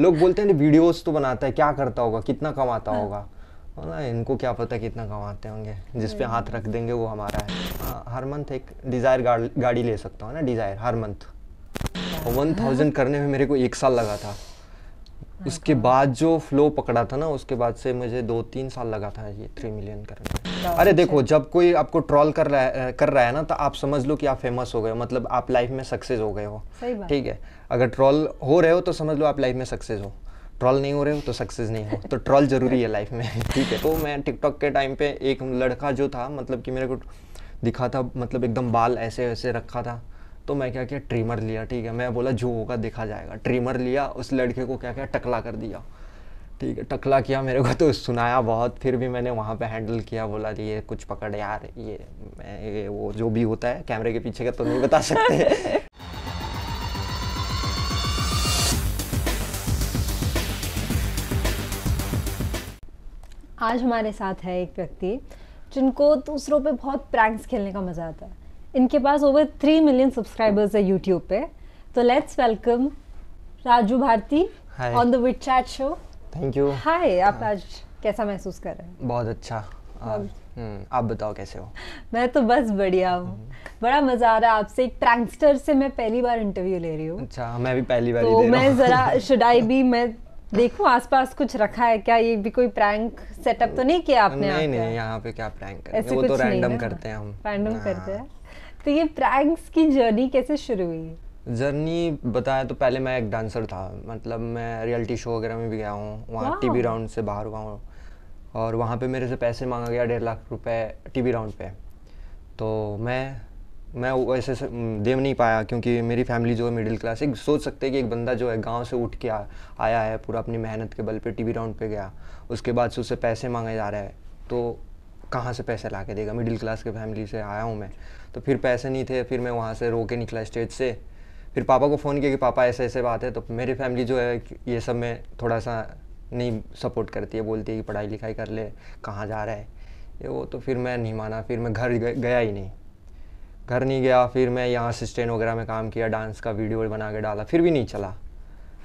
लोग बोलते हैं वीडियोस तो बनाता है क्या करता होगा कितना कमाता हाँ। होगा ना इनको क्या पता कितना कमाते होंगे जिस पे हाथ रख देंगे वो हमारा है हर मंथ एक डिज़ायर गाड़, गाड़ी ले सकता हूँ ना डिज़ायर हर मंथ वन थाउजेंड हाँ। करने में मेरे को एक साल लगा था हाँ, उसके बाद जो फ्लो पकड़ा था ना उसके बाद से मुझे दो तीन साल लगा था ये थ्री मिलियन करने अरे देखो जब कोई आपको ट्रॉल कर रहा है कर रहा है ना तो आप समझ लो कि आप फेमस हो गए हो मतलब आप लाइफ में सक्सेस हो गए हो ठीक है अगर ट्रॉल हो रहे हो तो समझ लो आप लाइफ में सक्सेस हो ट्रॉल नहीं हो रहे हो तो सक्सेस नहीं हो तो ट्रॉल जरूरी है लाइफ में ठीक है तो मैं टिकटॉक के टाइम पे एक लड़का जो था मतलब कि मेरे को दिखा था मतलब एकदम बाल ऐसे ऐसे रखा था तो मैं क्या किया ट्रिमर लिया ठीक है मैं बोला जो होगा देखा जाएगा ट्रिमर लिया उस लड़के को क्या किया टकला कर दिया ठीक है टकला किया मेरे को तो सुनाया बहुत फिर भी मैंने वहाँ पे हैंडल किया बोला ये कुछ पकड़ यार ये मैं ये वो जो भी होता है कैमरे के पीछे का तो नहीं बता सकते आज हमारे साथ है एक व्यक्ति जिनको दूसरों पे बहुत प्रैंक्स खेलने का मज़ा आता है इनके पास ओवर थ्री मिलियन सब्सक्राइबर्स है यूट्यूब पे तो let's welcome Raju Bharti on the which chat show thank you hi आप आज कैसा महसूस कर रहे हैं बहुत अच्छा हम्म आप बताओ कैसे हो मैं तो बस बढ़िया हूँ हम्म। बड़ा मजा आ रहा है आपसे एक प्रैंकस्टर से मैं पहली बार इंटरव्यू ले रही हूँ अच्छा मैं भी पहली बार तो मैं जरा शुड आई बी मैं देखो आसपास कुछ रखा है क्या ये भी कोई प्रैंक सेटअप तो नहीं किया आपने नहीं नहीं यहाँ पे क्या प्रैंक ऐसे वो तो रैंडम करते हैं हम रैंडम हाँ। करते हैं तो ये प्रैंक्स की जर्नी कैसे शुरू हुई जर्नी बताया तो पहले मैं एक डांसर था मतलब मैं रियलिटी शो वगैरह में भी गया हूँ वहाँ टीवी राउंड से बाहर हुआ हूँ और वहाँ पे मेरे से पैसे मांगा गया डेढ़ लाख रुपए टीवी राउंड पे तो मैं मैं ऐसे दे नहीं पाया क्योंकि मेरी फैमिली जो है मिडिल क्लास एक सोच सकते हैं कि एक बंदा जो है गांव से उठ के आ, आया है पूरा अपनी मेहनत के बल पे टीवी राउंड पे गया उसके बाद से उससे पैसे मांगे जा रहे हैं तो कहाँ से पैसे ला के देगा मिडिल क्लास के फैमिली से आया हूँ मैं तो फिर पैसे नहीं थे फिर मैं वहाँ से रो के निकला स्टेज से फिर पापा को फ़ोन किया कि पापा ऐसे ऐसे बात है तो मेरी फैमिली जो है ये सब में थोड़ा सा नहीं सपोर्ट करती है बोलती है कि पढ़ाई लिखाई कर ले कहाँ जा रहा है ये वो तो फिर मैं नहीं माना फिर मैं घर गया ही नहीं घर नहीं गया फिर मैं यहाँ असिस्टेंट वगैरह में काम किया डांस का वीडियो बना के डाला फिर भी नहीं चला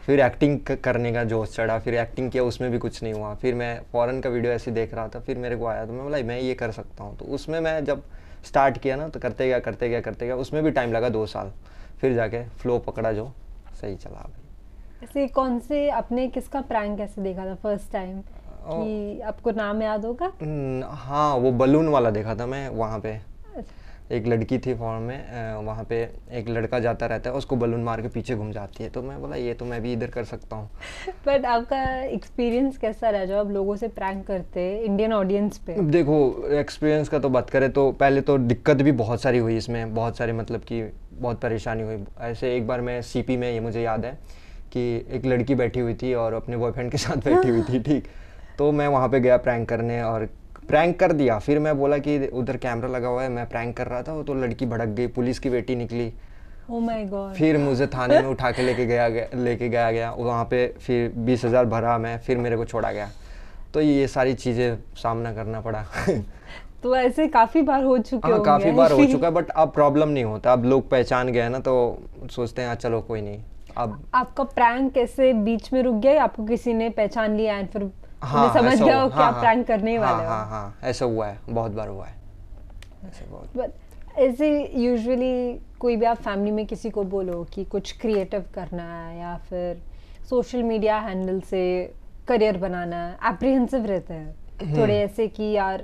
फिर एक्टिंग करने का जोश चढ़ा फिर एक्टिंग किया उसमें भी कुछ नहीं हुआ फिर मैं फ़ौरन का वीडियो ऐसे देख रहा था फिर मेरे को आया तो मैं बोला मैं ये कर सकता हूँ तो उसमें मैं जब स्टार्ट किया ना तो करते गया करते गया करते गया उसमें भी टाइम लगा दो साल फिर जाके फ्लो पकड़ा जो सही चला भाई ऐसे कौन से आपने किसका प्रैंक कैसे देखा था फर्स्ट टाइम कि आपको नाम याद होगा हाँ वो बलून वाला देखा था मैं वहाँ पे एक लड़की थी फॉर्म में वहाँ पे एक लड़का जाता रहता है उसको बलून मार के पीछे घूम जाती है तो मैं बोला ये तो मैं भी इधर कर सकता हूँ बट आपका एक्सपीरियंस कैसा रहा जब आप लोगों से प्रैंक करते इंडियन ऑडियंस पे देखो एक्सपीरियंस का तो बात करें तो पहले तो दिक्कत भी बहुत सारी हुई इसमें बहुत सारे मतलब कि बहुत परेशानी हुई ऐसे एक बार मैं सी में ये मुझे याद है कि एक लड़की बैठी हुई थी और अपने बॉयफ्रेंड के साथ बैठी हुई थी हाँ। ठीक तो मैं वहाँ पे गया प्रैंक करने और प्रैंक कर दिया फिर मैं बोला कि उधर कैमरा लगा हुआ है मैं प्रैंक कर रहा था वो तो लड़की भड़क गई पुलिस की बेटी निकली Oh my God. फिर मुझे थाने में उठा के लेके गया, गया लेके गया गया वहाँ पे फिर बीस हज़ार भरा मैं फिर मेरे को छोड़ा गया तो ये सारी चीज़ें सामना करना पड़ा तो ऐसे काफ़ी बार हो चुके हाँ काफ़ी बार हो चुका है बट अब प्रॉब्लम नहीं होता अब लोग पहचान गए ना तो सोचते हैं हाँ, चलो कोई नहीं अब आपका प्रैंक कैसे बीच में रुक गया आपको किसी ने पहचान लिया एंड फिर हाँ, समझ गया प्रैंक हाँ, हाँ। करने हाँ, वाले हाँ हाँ ऐसा हुआ है बहुत बार हुआ है ऐसे यूजुअली कोई भी आप फैमिली में किसी को बोलो कि कुछ क्रिएटिव करना है या फिर सोशल मीडिया हैंडल से करियर बनाना है एप्रीहेंसिव रहते हैं हम्म। थोड़े ऐसे कि यार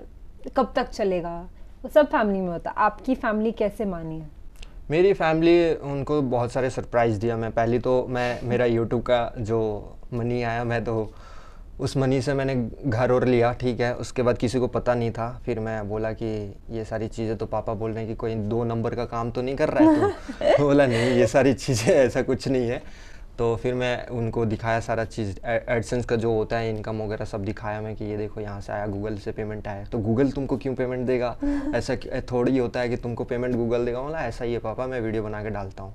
कब तक चलेगा वो सब फैमिली में होता है आपकी फैमिली कैसे मानी है मेरी फैमिली उनको बहुत सारे सरप्राइज़ दिया मैं पहली तो मैं मेरा यूट्यूब का जो मनी आया मैं तो उस मनी से मैंने घर और लिया ठीक है उसके बाद किसी को पता नहीं था फिर मैं बोला कि ये सारी चीज़ें तो पापा बोल रहे हैं कि कोई दो नंबर का काम तो नहीं कर रहा है तो बोला नहीं ये सारी चीज़ें ऐसा कुछ नहीं है तो फिर मैं उनको दिखाया सारा चीज़ एडसेंस का जो होता है इनकम वगैरह सब दिखाया मैं कि ये देखो यहाँ से आया गूगल से पेमेंट आया तो गूगल तुमको क्यों पेमेंट देगा ऐसा थोड़ी होता है कि तुमको पेमेंट गूगल देगा बोला ऐसा ही है पापा मैं वीडियो बना के डालता हूँ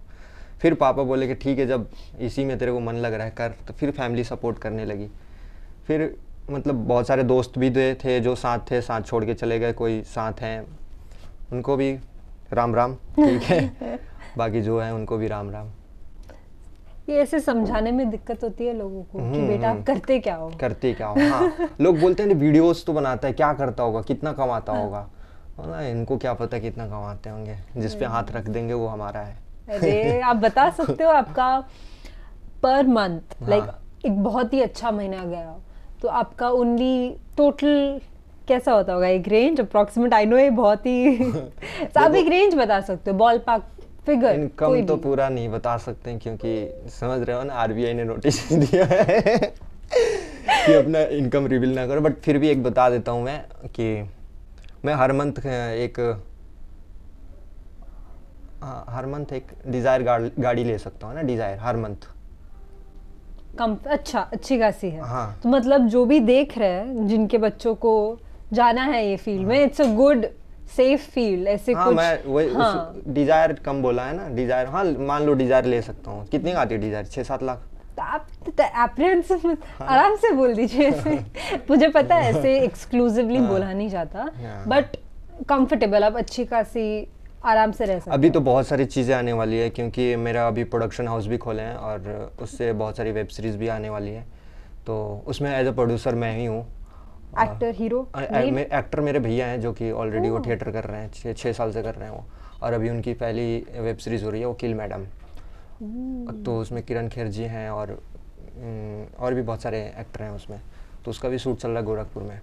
फिर पापा बोले कि ठीक है जब इसी में तेरे को मन लग रहा है कर तो फिर फैमिली सपोर्ट करने लगी फिर मतलब बहुत सारे दोस्त भी दे थे जो साथ थे साथ छोड़ के चले गए कोई साथ हैं उनको भी राम राम ठीक है बाकी जो है उनको भी राम राम ये ऐसे समझाने में दिक्कत होती है लोगों को कि हम्म, बेटा आप हम्म। करते क्या हो करते क्या हो हाँ लोग बोलते हैं वीडियोस तो बनाता है क्या करता होगा कितना कमाता हाँ। होगा ना इनको क्या पता कितना कमाते होंगे जिस पे हम्म। हाथ रख देंगे वो हमारा है अरे आप बता सकते हो आपका पर मंथ हाँ। लाइक एक बहुत ही अच्छा महीना गया तो आपका ओनली टोटल कैसा होता होगा एक रेंज अप्रोक्सीमेट आई नो ये बहुत ही तो आप एक रेंज बता सकते हो बॉल पार्क फिगर इनकम तो पूरा नहीं बता सकते क्योंकि समझ रहे हो ना आरबीआई ने नोटिस दिया है कि अपना इनकम रिवील ना करो बट फिर भी एक बता देता हूँ मैं कि मैं हर मंथ एक हर मंथ एक डिज़ायर गाड़ी ले सकता हूँ ना डिज़ायर हर मंथ कम अच्छा अच्छी खासी है हाँ. तो मतलब जो भी देख रहे हैं जिनके बच्चों को जाना है ये फील्ड हाँ. में it's a good safe field ऐसे हाँ, कुछ मैं वही हाँ. डिजायर कम बोला है ना डिजायर हाँ मान लो डिजायर ले सकता हूँ कितने का आती है डिजायर छः सात लाख तो आप एप्रिहेंसिव तो तो हाँ। आराम से बोल दीजिए मुझे पता है ऐसे एक्सक्लूसिवली हाँ। बोला नहीं जाता बट हाँ। कंफर्टेबल आप अच्छी खासी आराम से रह सकते अभी तो बहुत सारी चीज़ें आने वाली है क्योंकि मेरा अभी प्रोडक्शन हाउस भी खोले हैं और उससे बहुत सारी वेब सीरीज भी आने वाली है तो उसमें एज अ प्रोड्यूसर मैं ही हूँ एक्टर हीरो एक्टर मेरे भैया हैं जो कि ऑलरेडी वो थिएटर oh. कर रहे हैं छः साल से कर रहे हैं वो और अभी उनकी पहली वेब सीरीज़ हो रही है वो किल मैडम hmm. तो उसमें किरण खेर जी हैं और हम्म, और भी बहुत सारे एक्टर हैं उसमें तो उसका भी शूट चल रहा है गोरखपुर में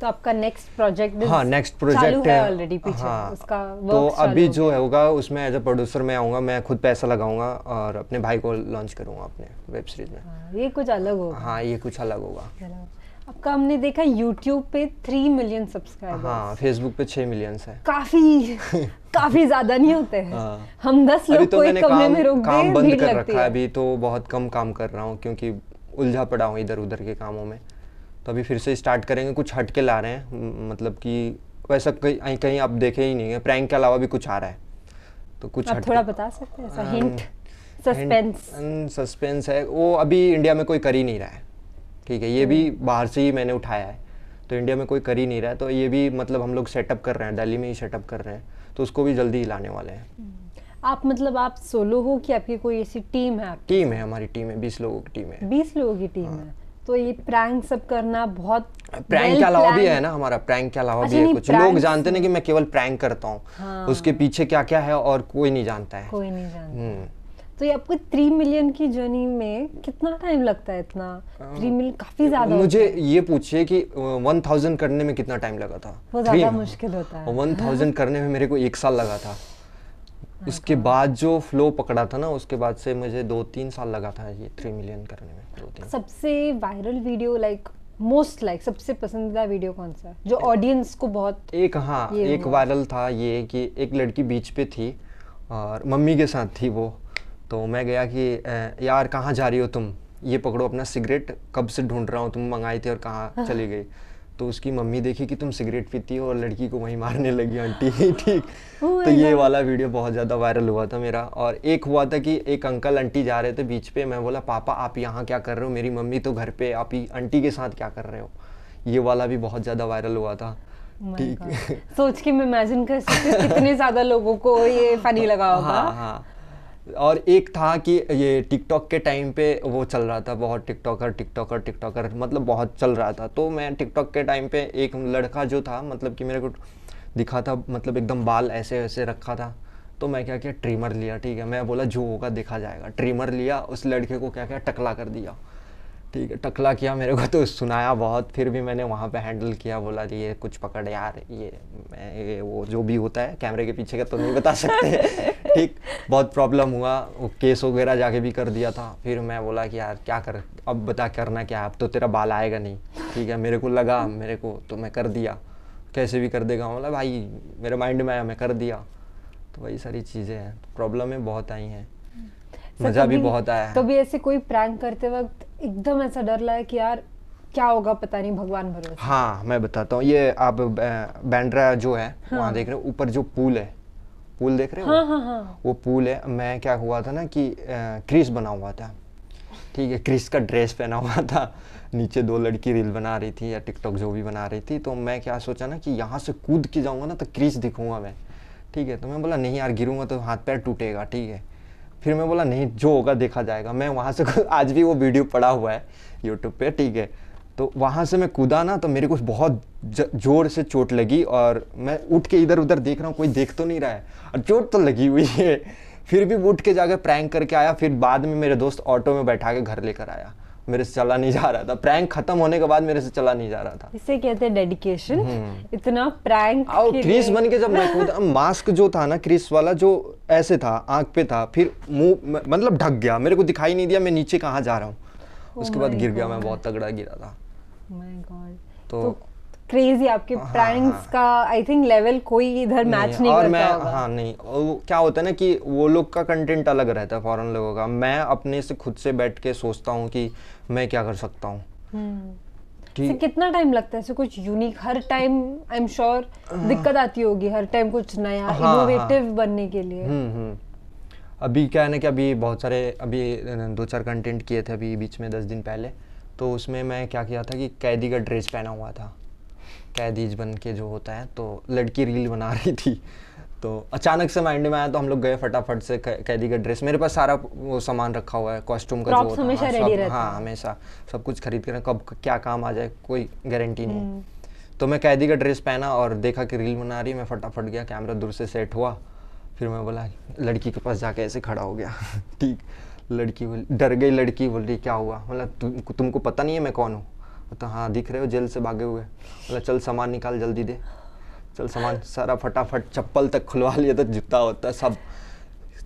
तो आपका नेक्स्ट प्रोजेक्ट हाँ नेक्स्ट प्रोजेक्ट है ऑलरेडी पीछे हाँ, उसका तो अभी जो है होगा उसमें एज अ प्रोड्यूसर मैं आऊँगा मैं खुद पैसा लगाऊंगा और अपने भाई को लॉन्च करूंगा अपने वेब सीरीज में हाँ, ये कुछ अलग होगा हाँ ये कुछ अलग होगा आपका हमने देखा यूट्यूब पे थ्री मिलियन सब्सक्राइबर हाँ फेसबुक पे छह मिलियन है काफी काफी ज्यादा नहीं होते हैं हाँ। हम दस लोग तो एक कमरे में रोक काम बंद कर रखा है अभी तो बहुत कम काम कर रहा हूँ क्योंकि उलझा पड़ा हूँ इधर उधर के कामों में तो अभी फिर से स्टार्ट करेंगे कुछ हट के ला रहे हैं मतलब कि वैसा कहीं कहीं आप देखे ही नहीं है प्रैंक के अलावा भी कुछ आ रहा है तो कुछ आप थोड़ा बता सकते हैं सस्पेंस सस्पेंस है वो अभी इंडिया में कोई कर ही नहीं रहा है ठीक है ये भी हम्म। बाहर से ही मैंने उठाया है तो इंडिया में कोई कर ही नहीं रहा है तो ये भी मतलब हम लोग सेटअप कर रहे हैं दिल्ली में ही सेटअप कर रहे हैं तो उसको भी जल्दी ही लाने वाले हैं हम्म। आप मतलब आप सोलो हो कि आपकी कोई ऐसी टीम है टीम है हमारी टीम है बीस लोगों की टीम है बीस लोगों की टीम हाँ। है तो ये प्रैंक सब करना बहुत प्रैंक के अलावा भी है ना हमारा प्रैंक के अलावा भी है कुछ लोग जानते नहीं कि मैं केवल प्रैंक करता हूँ हाँ। उसके पीछे क्या क्या है और कोई नहीं जानता है कोई नहीं जानता हम्म। तो ये आपको थ्री मिलियन की जर्नी में कितना टाइम लगता है इतना थ्री हाँ। मिलियन काफी ज्यादा मुझे ये पूछिए कि वन थाउजेंड करने में कितना टाइम लगा था वो ज्यादा मुश्किल होता है वन थाउजेंड करने में मेरे को एक साल लगा था हाँ, उसके हाँ। बाद जो फ्लो पकड़ा था ना उसके बाद से मुझे दो तीन साल लगा था ये थ्री मिलियन करने में दो तीन सबसे viral video like most like सबसे पसंदीदा वीडियो कौन सा जो ऑडियंस को बहुत एक हाँ एक वायरल था ये कि एक लड़की बीच पे थी और मम्मी के साथ थी वो तो मैं गया कि यार कहाँ जा रही हो तुम ये पकड़ो अपना सिगरेट कब से ढूंढ रहा हूँ तुम मंगाई थी और कहाँ हाँ। चली गई तो उसकी मम्मी देखी कि तुम सिगरेट पीती हो और लड़की को वहीं मारने लगी आंटी ठीक तो ये वाला वीडियो बहुत ज़्यादा वायरल हुआ था मेरा और एक हुआ था कि एक अंकल आंटी जा रहे थे बीच पे मैं बोला पापा आप यहाँ क्या कर रहे हो मेरी मम्मी तो घर पे आप ही आंटी के साथ क्या कर रहे हो ये वाला भी बहुत ज़्यादा वायरल हुआ था oh ठीक सोच के मैं इमेजिन कर सकती कितने ज़्यादा लोगों को ये फनी लगा होगा हाँ हाँ और एक था कि ये टिकटॉक के टाइम पे वो चल रहा था बहुत टिकटॉकर टिकटॉकर टिकटॉकर मतलब बहुत चल रहा था तो मैं टिकटॉक के टाइम पे एक लड़का जो था मतलब कि मेरे को दिखा था मतलब एकदम बाल ऐसे वैसे रखा था तो मैं क्या किया ट्रिमर लिया ठीक है मैं बोला जो होगा देखा जाएगा ट्रिमर लिया उस लड़के को क्या क्या टकला कर दिया ठीक है टकला किया मेरे को तो सुनाया बहुत फिर भी मैंने वहाँ पे हैंडल किया बोला ये कुछ पकड़ यार ये मैं ये वो जो भी होता है कैमरे के पीछे का तो नहीं बता सकते ठीक बहुत प्रॉब्लम हुआ वो केस वगैरह जाके भी कर दिया था फिर मैं बोला कि यार क्या कर अब बता करना क्या अब तो तेरा बाल आएगा नहीं ठीक है मेरे को लगा मेरे को तो मैं कर दिया कैसे भी कर देगा बोला भाई मेरे माइंड में आया मैं कर दिया तो वही सारी चीज़ें हैं प्रॉब्लमें तो बहुत आई हैं हम्म। मज़ा भी बहुत आया कभी ऐसे कोई प्रैंक करते वक्त एकदम ऐसा डर लगा कि यार क्या होगा पता नहीं भगवान भरोसे हाँ मैं बताता हूँ ये आप बैंड्रा जो है हाँ. वहाँ देख रहे हो ऊपर जो पुल है पुल देख रहे हो हाँ, हाँ, हाँ. वो पुल है मैं क्या हुआ था ना कि क्रिस बना हुआ था ठीक है क्रिस का ड्रेस पहना हुआ था नीचे दो लड़की रील बना रही थी या टिकटॉक जो भी बना रही थी तो मैं क्या सोचा ना कि यहाँ से कूद के जाऊँगा ना तो क्रिस दिखूंगा मैं ठीक है तो मैं बोला नहीं यार गिरूंगा तो हाथ पैर टूटेगा ठीक है फिर मैं बोला नहीं जो होगा देखा जाएगा मैं वहाँ से आज भी वो वीडियो पड़ा हुआ है यूट्यूब पे ठीक है तो वहाँ से मैं कूदा ना तो मेरे को बहुत ज़ोर से चोट लगी और मैं उठ के इधर उधर देख रहा हूँ कोई देख तो नहीं रहा है और चोट तो लगी हुई है फिर भी उठ के जाकर प्रैंक करके आया फिर बाद में मेरे दोस्त ऑटो में बैठा के घर लेकर आया मेरे से चला नहीं जा रहा था प्रैंक खत्म होने के बाद मेरे से चला नहीं जा रहा था इसे कहते हैं डेडिकेशन हम्म। इतना प्रैंक और क्रीस बन के जब मैं कूदा मास्क जो था ना क्रिस वाला जो ऐसे था आंख पे था फिर मुंह मतलब ढक गया मेरे को दिखाई नहीं दिया मैं नीचे कहाँ जा रहा हूँ oh उसके बाद गिर गया मैं बहुत तगड़ा गिरा था oh तो, तो क्रेजी आपके प्रैंक्स हाँ, हाँ, हाँ, का आई थिंक लेवल कोई इधर मैच नहीं और करता मैं होगा। हाँ नहीं और क्या होता है ना कि वो लोग का कंटेंट अलग रहता है फॉरेन लोगों का मैं अपने से खुद से बैठ के सोचता हूँ कि मैं क्या कर सकता हूँ हम्म। so, कितना टाइम लगता है so, कुछ यूनिक हर टाइम आई एम श्योर दिक्कत आती होगी हर टाइम कुछ नया इनोवेटिव हाँ, बनने के लिए हम्म, हम्म। अभी क्या है ना कि अभी बहुत सारे अभी दो चार कंटेंट किए थे अभी बीच में दस दिन पहले तो उसमें मैं क्या किया था कि कैदी का ड्रेस पहना हुआ था कैदीज बन के जो होता है तो लड़की रील बना रही थी तो अचानक से माइंड में आया तो हम लोग गए फटाफट से कैदी का ड्रेस मेरे पास सारा वो सामान रखा हुआ है कॉस्ट्यूम का जो हमेशा हाँ, रहता हाँ हमेशा सब कुछ खरीद कर कब क्या काम आ जाए कोई गारंटी नहीं हम्म। तो मैं कैदी का ड्रेस पहना और देखा कि रील बना रही मैं फटाफट गया कैमरा दूर से सेट हुआ फिर मैं बोला लड़की के पास जाके ऐसे खड़ा हो गया ठीक लड़की बोली डर गई लड़की बोल रही क्या हुआ मतलब तुमको पता नहीं है मैं कौन हूँ तो हाँ दिख रहे हो जेल से भागे हुए बोला चल सामान निकाल जल्दी दे चल सामान सारा फटाफट चप्पल तक खुलवा लिया था जूता होता सब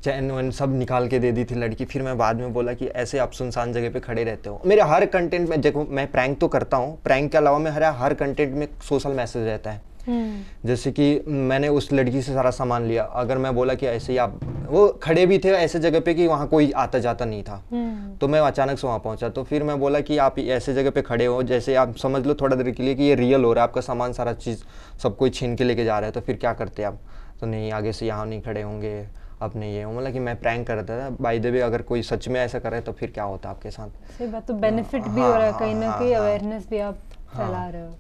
चैन वैन सब निकाल के दे दी थी लड़की फिर मैं बाद में बोला कि ऐसे आप सुनसान जगह पे खड़े रहते हो मेरे हर कंटेंट में देखो मैं प्रैंक तो करता हूँ प्रैंक के अलावा मेरा हर कंटेंट में सोशल मैसेज रहता है हम्म। जैसे कि मैंने उस लड़की से सारा सामान लिया अगर मैं बोला कि ऐसे ही आप वो खड़े भी थे ऐसे जगह पे कि वहाँ कोई आता जाता नहीं था हम्म। तो मैं अचानक से वहाँ पहुँचा तो फिर मैं बोला कि आप ऐसे जगह पे खड़े हो जैसे आप समझ लो थोड़ा देर के लिए कि ये रियल हो रहा है आपका सामान सारा चीज़ सब कोई छीन के लेके जा रहा है तो फिर क्या करते आप तो नहीं आगे से यहाँ नहीं खड़े होंगे अपने ये मतलब कि मैं प्रैंक कर रहा था बाई दे अगर कोई सच में ऐसा करे तो फिर क्या होता आपके साथ सही बात तो बेनिफिट भी हो रहा है हाँ, कहीं ना हाँ, कहीं अवेयरनेस हाँ, भी आप फैला रहे हो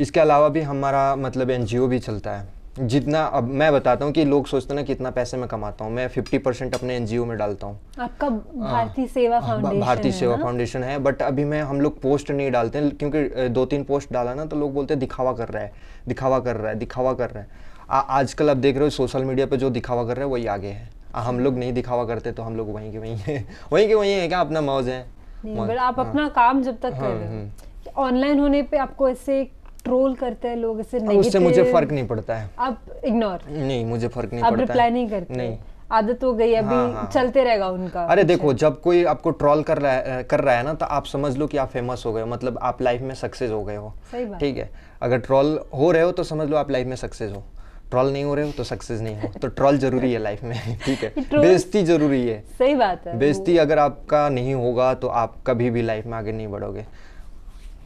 इसके अलावा भी हमारा मतलब एन भी चलता है जितना अब मैं बताता हूँ कि लोग सोचते हैं ना कितना पैसे मैं कमाता हूँ मैं 50 परसेंट अपने एन में डालता हूँ आपका हाँ। भारतीय सेवा फाउंडेशन हाँ, भारतीय सेवा फाउंडेशन है बट अभी मैं हम लोग पोस्ट नहीं डालते हैं क्योंकि दो तीन पोस्ट डाला ना तो लोग बोलते हैं दिखावा कर रहा है दिखावा कर रहा है दिखावा कर रहा है आजकल आप देख रहे हो सोशल मीडिया पर जो दिखावा कर रहे हैं वही आगे है हम लोग नहीं दिखावा करते तो हम लोग वहीं के वहीं है वहीं के वहीं है क्या अपना मौज है आप हाँ। अपना काम जब तक ऑनलाइन होने पर आपको ऐसे ट्रोल करते हैं लोग इसे नेगेटिव उससे मुझे फर्क नहीं पड़ता है अब इग्नोर नहीं मुझे फर्क नहीं आप अब रिप्लाई नहीं करते नहीं आदत हो गई अभी हाँ, हाँ, चलते रहेगा उनका अरे देखो अच्छा। जब कोई आपको ट्रॉल कर रहा है कर रहा है ना तो आप समझ लो कि आप फेमस हो गए हो मतलब आप लाइफ में सक्सेस हो गए हो ठीक है अगर ट्रॉल हो रहे हो तो समझ लो आप लाइफ में सक्सेस हो ट्रॉल नहीं हो रहे हो तो सक्सेस नहीं हो तो ट्रॉल जरूरी है लाइफ में ठीक है बेइज्जती जरूरी है सही बात है बेइज्जती अगर आपका नहीं होगा तो आप कभी भी लाइफ में आगे नहीं बढ़ोगे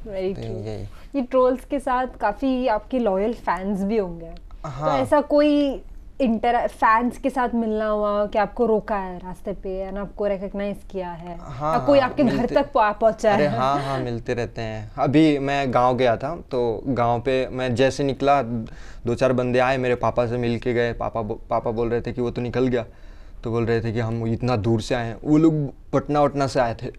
तो यही ये ट्रोल्स के साथ काफ़ी आपके लॉयल फैंस भी होंगे तो हाँ. तो ऐसा कोई इंटर फैंस के साथ मिलना हुआ कि आपको रोका है रास्ते पे एंड आपको रिकॉग्नाइज किया है हाँ, या कोई हाँ, आपके घर तक पहुंचा है हाँ हाँ मिलते रहते हैं अभी मैं गांव गया था तो गांव पे मैं जैसे निकला दो चार बंदे आए मेरे पापा से मिल के गए पापा पापा बोल रहे थे कि वो तो निकल गया तो बोल रहे थे कि हम इतना दूर से आए हैं वो लोग पटना वटना से आए थे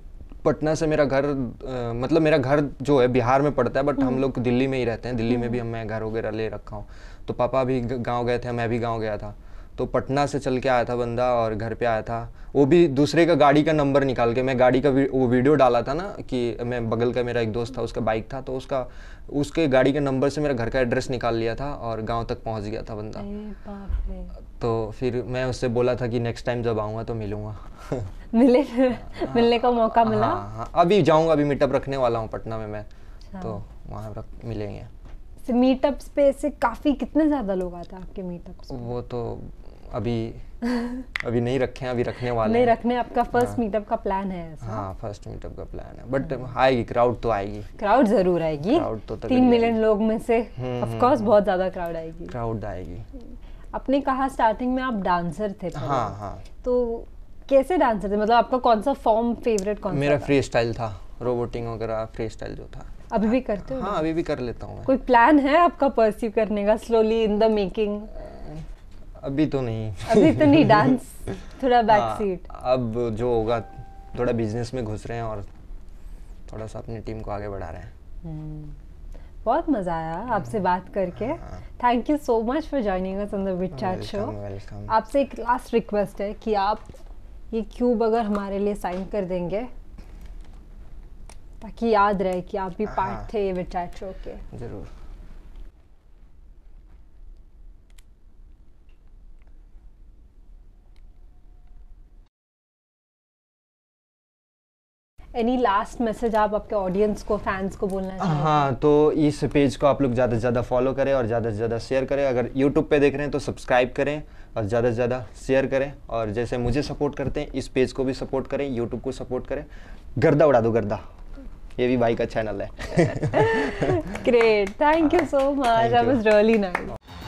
पटना से मेरा घर आ, मतलब मेरा घर जो है बिहार में पड़ता है बट हम हम्म। लोग दिल्ली में ही रहते हैं दिल्ली में हम्म। भी हम मैं घर वगैरह ले रखा हूँ तो पापा भी गाँव गए थे मैं भी गाँव गया था तो पटना से चल के आया था बंदा और घर पे आया था वो भी दूसरे का गाड़ी का नंबर निकाल के मैं गाड़ी का वी, वो वीडियो डाला था ना कि मैं बगल का मेरा एक दोस्त था उसका बाइक था तो उसका उसके गाड़ी के नंबर से मेरा घर का एड्रेस निकाल लिया था और गांव तक पहुंच गया था बंदा तो फिर मैं उससे बोला था कि नेक्स्ट टाइम जब आऊंगा तो मिलूंगा मिले मिलने का मौका मिला हाँ हाँ, हाँ। अभी जाऊंगा अभी मीटअप रखने वाला हूँ पटना में मैं अच्छा। तो वहाँ मिलेंगे मीटअप्स पे से काफ़ी कितने ज़्यादा लोग आते हैं आपके मीटअप्स वो तो अभी अभी नहीं रखे हैं अभी रखने वाले नहीं रखने आपका फर्स्ट मीटअप हाँ। का प्लान है हाँ फर्स्ट मीटअप का प्लान है बट हाँ। आएगी क्राउड तो आएगी क्राउड जरूर आएगी क्राउड तो तीन मिलियन लोग में से ऑफ हम्म, कोर्स हम्म, हम्म। बहुत ज्यादा क्राउड आएगी क्राउड आएगी आपने कहा स्टार्टिंग में आप डांसर थे हाँ हाँ तो कैसे डांसर थे मतलब आपका कौन सा फॉर्म फेवरेट कौन मेरा फ्री स्टाइल था रोबोटिंग वगैरह फ्री स्टाइल जो था अभी भी करते हो हाँ अभी भी कर लेता हूँ कोई प्लान है आपका परसीव करने का स्लोली इन द मेकिंग अभी तो नहीं अभी तो नहीं डांस थोड़ा बैक सीट हाँ, अब जो होगा थोड़ा बिजनेस में घुस रहे हैं और थोड़ा सा अपनी टीम को आगे बढ़ा रहे हैं हम्म, बहुत मज़ा आया हम्म। आपसे बात करके thank you so much for joining us on the which chat show आपसे एक लास्ट रिक्वेस्ट है कि आप ये क्यूब अगर हमारे लिए साइन कर देंगे ताकि याद रहे कि आप भी पार्ट हाँ। थे विच चैट शो के ज़रूर एनी लास्ट मैसेज आप आपके ऑडियंस को फैंस को बोलना चाहेंगे हाँ तो इस पेज को आप लोग ज़्यादा से ज़्यादा फॉलो करें और ज़्यादा से ज़्यादा शेयर करें अगर यूट्यूब पे देख रहे हैं तो सब्सक्राइब करें और ज़्यादा से ज़्यादा शेयर करें और जैसे मुझे सपोर्ट करते हैं इस पेज को भी सपोर्ट करें यूट्यूब को सपोर्ट करें गर्दा उड़ा दो गर्दा ये भी भाई का चैनल है great thank you so much I was really nice